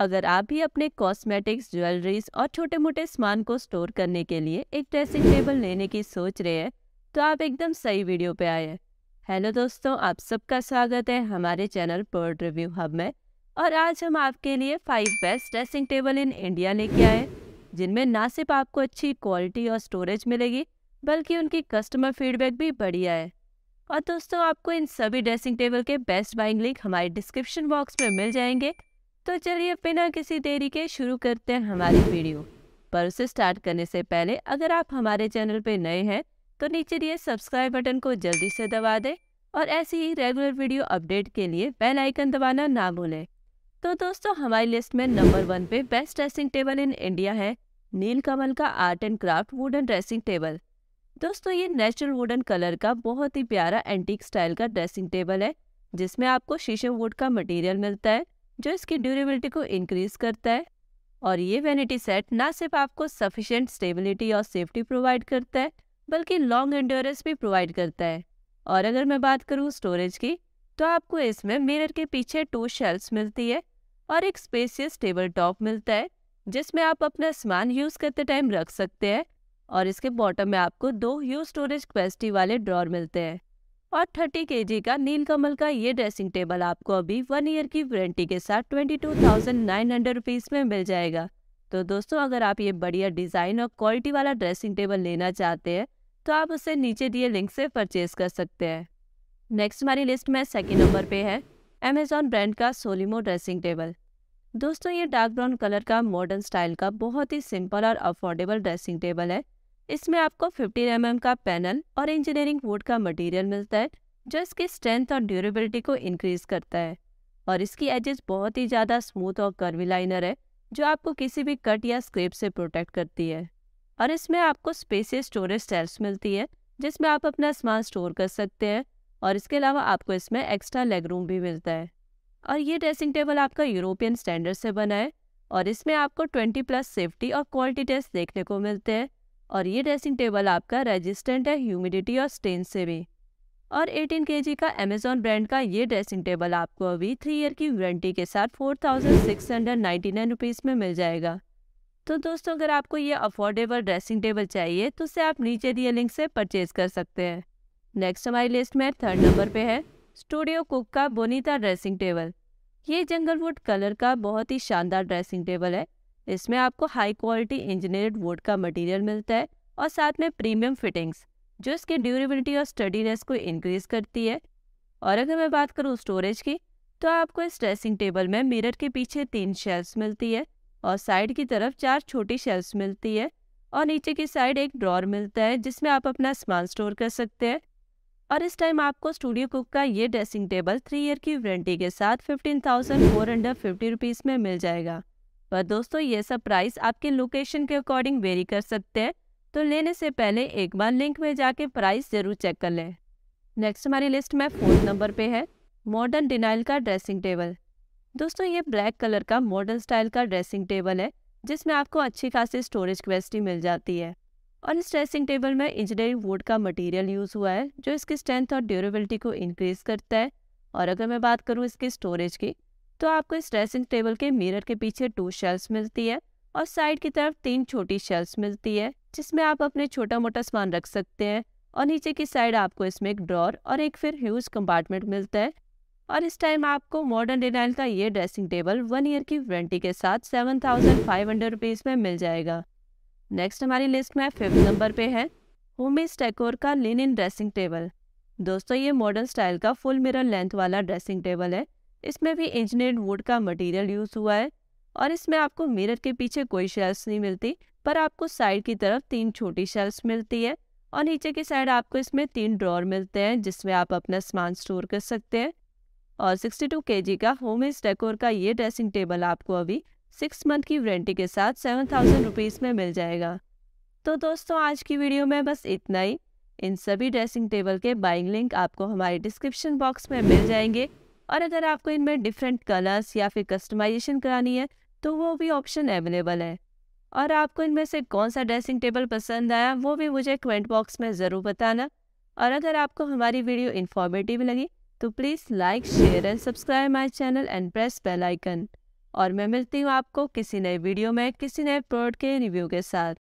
अगर आप भी अपने कॉस्मेटिक्स ज्वेलरीज और छोटे मोटे सामान को स्टोर करने के लिए एक ड्रेसिंग टेबल लेने की सोच रहे हैं तो आप एकदम सही वीडियो पे आए हैं हेलो दोस्तों आप सबका स्वागत है हमारे चैनल पर्ड रिव्यू हब में और आज हम आपके लिए five best dressing table in India लेके आए जिनमें ना सिर्फ आपको अच्छी क्वालिटी और स्टोरेज मिलेगी बल्कि उनकी कस्टमर फीडबैक भी बढ़िया है और दोस्तों आपको इन सभी ड्रेसिंग टेबल के बेस्ट बाइंग लिंक हमारे डिस्क्रिप्शन बॉक्स में मिल जाएंगे तो चलिए बिना किसी देरी के शुरू करते हैं हमारी वीडियो पर उसे स्टार्ट करने से पहले अगर आप हमारे चैनल पर नए हैं तो नीचे दिए सब्सक्राइब बटन को जल्दी से दबा दें और ऐसी ही रेगुलर वीडियो अपडेट के लिए बेल आइकन दबाना ना भूलें तो दोस्तों हमारी लिस्ट में नंबर वन पे best dressing table in India है नील कमल का art and craft wooden dressing table दोस्तों ये नेचुरल वुडन कलर का बहुत ही प्यारा एंटीक स्टाइल का ड्रेसिंग टेबल है जिसमें आपको शीशे वुड का मटेरियल मिलता है जो इसकी ड्यूरेबिलिटी को इंक्रीज करता है और ये वैनिटी सेट ना सिर्फ आपको सफिशेंट स्टेबिलिटी और सेफ्टी प्रोवाइड करता है बल्कि लॉन्ग एंडोरेंस भी प्रोवाइड करता है और अगर मैं बात करूँ स्टोरेज की तो आपको इसमें मिरर के पीछे टू शेल्फ्स मिलती है और एक स्पेसियस टेबल टॉप मिलता है जिसमें आप अपना सामान यूज़ करते टाइम रख सकते हैं और इसके बॉटम में आपको दो यू स्टोरेज कैपेसिटी वाले ड्रॉर मिलते हैं और 30 जी का नीलकमल का ये ड्रेसिंग टेबल आपको अभी वन ईयर की वारंटी के साथ twenty two thousand nine hundred rupees में मिल जाएगा तो दोस्तों अगर आप ये बढ़िया डिज़ाइन और क्वालिटी वाला ड्रेसिंग टेबल लेना चाहते हैं तो आप उसे नीचे दिए लिंक से परचेज कर सकते हैं नेक्स्ट हमारी लिस्ट में सेकेंड नंबर पर है अमेजोन ब्रांड का सोलिमो ड्रेसिंग टेबल दोस्तों ये डार्क ब्राउन कलर का मॉडर्न स्टाइल का बहुत ही सिंपल और अफोर्डेबल ड्रेसिंग टेबल है इसमें आपको 15 एम mm का पैनल और इंजीनियरिंग वोड का मटेरियल मिलता है जो इसकी स्ट्रेंथ और ड्यूरेबिलिटी को इंक्रीज करता है और इसकी एजेस बहुत ही ज़्यादा स्मूथ और कर्वी लाइनर है जो आपको किसी भी कट या स्क्रेप से प्रोटेक्ट करती है और इसमें आपको स्पेसियस स्टोरेज सेल्स मिलती है जिसमें आप अपना सामान स्टोर कर सकते हैं और इसके अलावा आपको इसमें एक्स्ट्रा लेग रूम भी मिलता है और ये ड्रेसिंग टेबल आपका यूरोपियन स्टैंडर्ड से बना है और इसमें आपको 20 प्लस सेफ्टी और क्वालिटी टेस्ट देखने को मिलते हैं और ये ड्रेसिंग टेबल आपका रेजिस्टेंट है ह्यूमिडिटी और स्टेन से भी और 18 के का अमेजोन ब्रांड का ये ड्रेसिंग टेबल आपको अभी थ्री ईयर की वारंटी के साथ four thousand six hundred nine rupees में मिल जाएगा तो दोस्तों अगर आपको ये अफोर्डेबल ड्रेसिंग टेबल चाहिए तो उसे आप नीचे दिए लिंक से परचेज कर सकते हैं नेक्स्ट हमारी लिस्ट में थर्ड नंबर पे है स्टूडियो कुक का बोनीता ड्रेसिंग टेबल ये जंगल वुड कलर का बहुत ही शानदार ड्रेसिंग टेबल है इसमें आपको हाई क्वालिटी इंजीनियर्ड वुड का मटेरियल मिलता है और साथ में प्रीमियम फिटिंग्स जो इसके ड्यूरेबिलिटी और स्टडीनेस को इंक्रीज करती है और अगर मैं बात करूँ स्टोरेज की तो आपको इस ड्रेसिंग टेबल में मिरर के पीछे तीन शेल्फ्स मिलती है और साइड की तरफ चार छोटी शेल्फ्स मिलती है और नीचे की साइड एक ड्रॉर मिलता है जिसमें आप अपना सामान स्टोर कर सकते हैं और इस टाइम आपको स्टूडियो कुक का ये ड्रेसिंग टेबल थ्री ईयर की वारंटी के साथ fifteen thousand four hundred fifty rupees में मिल जाएगा पर दोस्तों ये सब प्राइस आपके लोकेशन के अकॉर्डिंग वेरी कर सकते हैं तो लेने से पहले एक बार लिंक में जाके प्राइस ज़रूर चेक कर लें नेक्स्ट हमारी लिस्ट में फोर्थ नंबर पे है मॉडर्न डिनाइल का ड्रेसिंग टेबल दोस्तों ये ब्लैक कलर का मॉडर्न स्टाइल का ड्रेसिंग टेबल है जिसमें आपको अच्छी खासी स्टोरेज कैपेसिटी मिल जाती है और इस ड्रेसिंग टेबल में इंजीनियरिंग वुड का मटेरियल यूज़ हुआ है जो इसकी स्ट्रेंथ और ड्यूरेबिलिटी को इंक्रीज़ करता है और अगर मैं बात करूँ इसकी स्टोरेज की तो आपको इस ड्रेसिंग टेबल के मिरर के पीछे टू शेल्फ्स मिलती है और साइड की तरफ तीन छोटी शेल्फ्स मिलती है जिसमें आप अपने छोटा मोटा सामान रख सकते हैं और नीचे की साइड आपको इसमें एक ड्रॉर और एक फिर ह्यूज कंपार्टमेंट मिलता है और इस टाइम आपको मॉडर्न डिजाइन का ये ड्रेसिंग टेबल वन ईयर की वारंटी के साथ seven thousand five hundred rupees में मिल जाएगा नेक्स्ट हमारी लिस्ट में फिफ्थ नंबर पे है होमेज टेकोर का लिनिन ड्रेसिंग टेबल दोस्तों ये मॉडर्न स्टाइल का फुल मिरर लेंथ वाला ड्रेसिंग टेबल है इसमें भी इंजीनियर वुड का मटेरियल यूज हुआ है और इसमें आपको मिरर के पीछे कोई शेल्स नहीं मिलती पर आपको साइड की तरफ तीन छोटी शेल्स मिलती है और नीचे की साइड आपको इसमें तीन ड्रॉर मिलते हैं जिसमें आप अपना सामान स्टोर कर सकते हैं और 62 टू का होम इज डेकोर का ये ड्रेसिंग टेबल आपको अभी सिक्स मंथ की वारंटी के साथ सेवन थाउजेंड रुपीज़ में मिल जाएगा तो दोस्तों आज की वीडियो में बस इतना ही इन सभी ड्रेसिंग टेबल के बाइंग लिंक आपको हमारे डिस्क्रिप्शन बॉक्स में मिल जाएंगे और अगर आपको इनमें डिफरेंट कलर्स या फिर कस्टमाइजेशन करानी है तो वो भी ऑप्शन अवेलेबल है और आपको इनमें से कौन सा ड्रेसिंग टेबल पसंद आया वो भी मुझे कमेंट बॉक्स में ज़रूर बताना और अगर आपको हमारी वीडियो इन्फॉर्मेटिव लगी तो please like share and subscribe my channel and press bell icon और मैं मिलती हूँ आपको किसी नए वीडियो में किसी नए प्रोडक्ट के रिव्यू के साथ